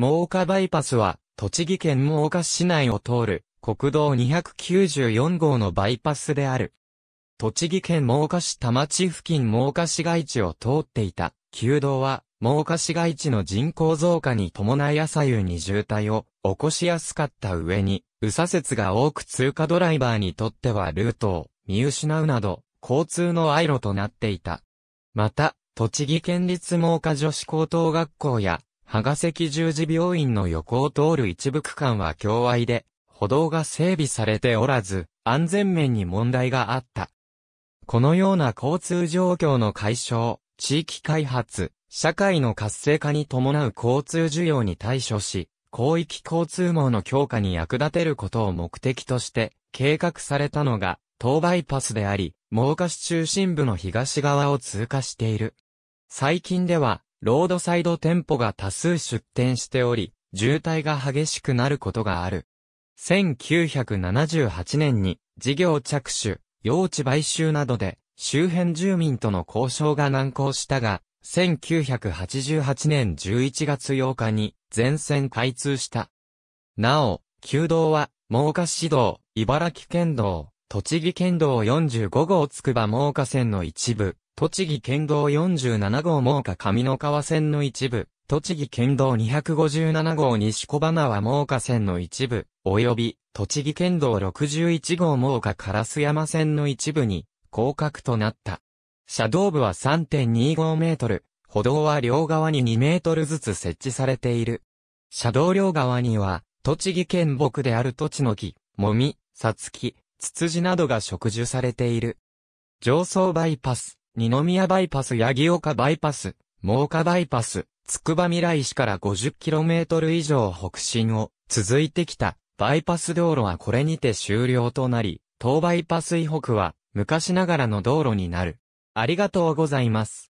真岡バイパスは、栃木県真岡市内を通る、国道294号のバイパスである。栃木県真岡市田町付近真岡市街地を通っていた、旧道は、真岡市街地の人口増加に伴い朝夕に渋滞を起こしやすかった上に、右左折が多く通過ドライバーにとってはルートを見失うなど、交通の愛路となっていた。また、栃木県立真岡女子高等学校や羽賀関十字病院の横を通る一部区間は境外で、歩道が整備されておらず、安全面に問題があった。このような交通状況の解消、地域開発、社会の活性化に伴う交通需要に対処し、広域交通網の強化に役立てることを目的として、計画されたのが、東バイパスであり、真岡市中心部の東側を通過している。最近では、ロードサイド店舗が多数出店しており、渋滞が激しくなることがある。1978年に事業着手、用地買収などで周辺住民との交渉が難航したが、1988年11月8日に全線開通した。なお、旧道は、猛火市道、茨城県道、栃木県道45号つくば真線の一部、栃木県道47号猛火上野川線の一部、栃木県道257号西小花は猛火線の一部、及び、栃木県道61号猛火烏山線の一部に、降格となった。車道部は3.25メートル、歩道は両側に2メートルずつ設置されている。車道両側には、栃木県木である土地の木、もみ、さつき、つつじなどが植樹されている。上層バイパス、二宮バイパス、八木岡バイパス、真岡バイパス、つくば未来市から 50km 以上北進を続いてきたバイパス道路はこれにて終了となり、東バイパス以北は昔ながらの道路になる。ありがとうございます。